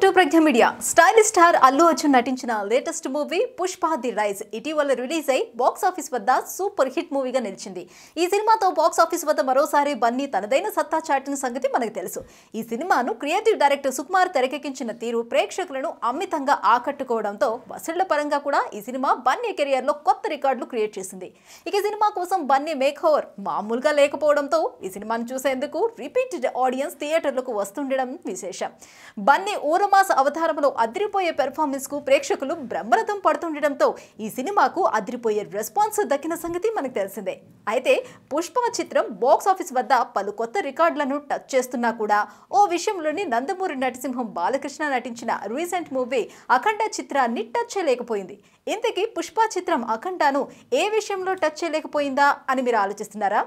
welcome to Pragna media stylish star Allu Arjun నటించిన latest movie Pushpa the rise ఇటీవల release అయి box office వద్ద సూపర్ హిట్ మూవీగా నిలిచింది ఈ సినిమాతో బాక్స్ ఆఫీస్ వద్ద మరోసారి బన్నీ తనదైన సత్తా చాటిన సంగతి మనకు తెలుసు ఈ సినిమాను క్రియేటివ్ డైరెక్టర్ సుకుమార్ తెరకెక్కించిన తీరు ప్రేక్షకులను అమితంగా ఆకట్టుకోవడంతో వసళ్ల పరంగా కూడా ఈ సినిమా బన్నీ కెరియర్లో కొత్త రికార్డులు క్రియేట్ చేసింది ఇక సినిమా కోసం బన్నీ మేక్ ఓవర్ మామూలుగా లేకపోవడంతో ఈ సినిమాను చూసేందుకు రిపీటెడ్ ఆడియన్స్ థియేటర్లకు వస్తుండడం విశేషం బన్నీ ఊరం థామస్ అవతారంలో అదిరిపోయే పెర్ఫార్మెన్స్ కు ప్రేక్షకులు బ్రహ్మరథం పడుతుండటంతో ఈ సినిమాకు అదిరిపోయే రెస్పాన్స్ దక్కిన సంగతి మనకు తెలిసిందే అయితే పుష్ప చిత్రం బాక్సాఫీస్ వద్ద పలు కొత్త రికార్డులను టచ్ చేస్తున్నా కూడా ఓ విషయంలోని నందమూరి నటసింహం బాలకృష్ణ నటించిన రీసెంట్ మూవీ అఖండ చిత్రాన్ని టచ్ చేయలేకపోయింది ఇంతకీ పుష్ప చిత్రం అఖండాను ఏ విషయంలో టచ్ చేయలేకపోయిందా అని మీరు ఆలోచిస్తున్నారా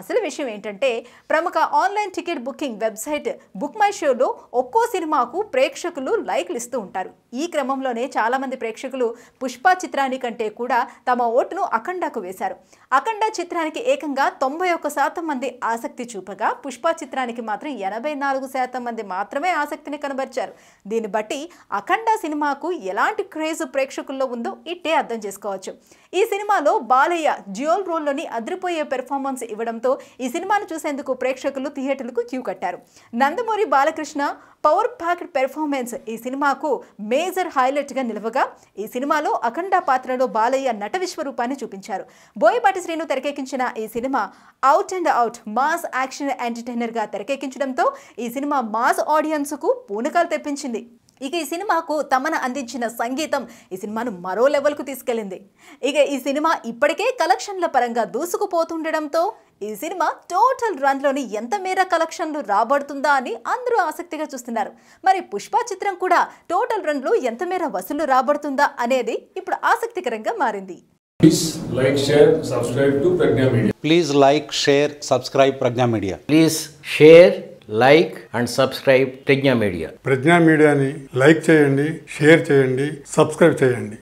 అసలు విషయం ఏంటంటే ప్రముఖ online ticket booking website book my షోలో ఒక్కో సినిమాకు ప్రేక్షకులు లైక్లు ఇస్తూ ఉంటారు ఈ క్రమంలోనే చాలామంది ప్రేక్షకులు పుష్ప చిత్రాని కంటే కూడా తమ ఓటును అఖండాకు వేశారు అఖండ చిత్రానికి ఏకంగా తొంభై ఒక్క శాతం మంది ఆసక్తి చూపగా పుష్ప చిత్రానికి మాత్రం ఎనభై నాలుగు శాతం మంది మాత్రమే ఆసక్తిని కనబరిచారు దీన్ని బట్టి అఖండ సినిమాకు ఎలాంటి క్రేజ్ ప్రేక్షకుల్లో ఉందో ఇట్టే అర్థం చేసుకోవచ్చు ఈ సినిమాలో బాలయ్య జియోల్ రోల్లోని అదిరిపోయే పెర్ఫార్మెన్స్ ఇవ్వడంతో ఈ సినిమాను చూసేందుకు ప్రేక్షకులు థియేటర్లకు క్యూ కట్టారు Nandamuri Balakrishna power packed performance ఈ సినిమాకు మేజర్ హైలైట్గా నిలవగా ఈ సినిమాలో అఖండ పాత్రలో బాలయ్య నట విశ్వరూపాన్ని చూపించారు బోయపాటి శ్రీను తెరకెక్కించిన ఈ సినిమా out and out mass action ఎంటర్టైనర్గా తెరకెక్కించడంతో ఈ సినిమా మాస్ ఆడియన్స్కు పూనకాలు తెప్పించింది ఇక ఈ సినిమాకు తమన అందించిన సంగీతం ఈ సినిమాను మరో లెవెల్కు తీసుకెళ్ళింది ఇక ఈ సినిమా ఇప్పటికే కలెక్షన్ల పరంగా దూసుకుపోతుండడంతో ఈ సినిమా టోటల్ రన్లోని ఎంత మేర కలెక్షన్లు రాబడుతుందా అని అందరూ ఆసక్తిగా చూస్తున్నారు మరి పుష్ప చిత్రం కూడా టోటల్ రన్లో ఎంత మేర వసూలు రాబడుతుందా అనేది ఇప్పుడు ఆసక్తికరంగా మారింది please like share subscribe to Pragna media please like share subscribe Pragna media please share like and subscribe Pragna media Pragna మీడియాని లైక్ చేయండి షేర్ చేయండి సబ్స్క్రైబ్ చేయండి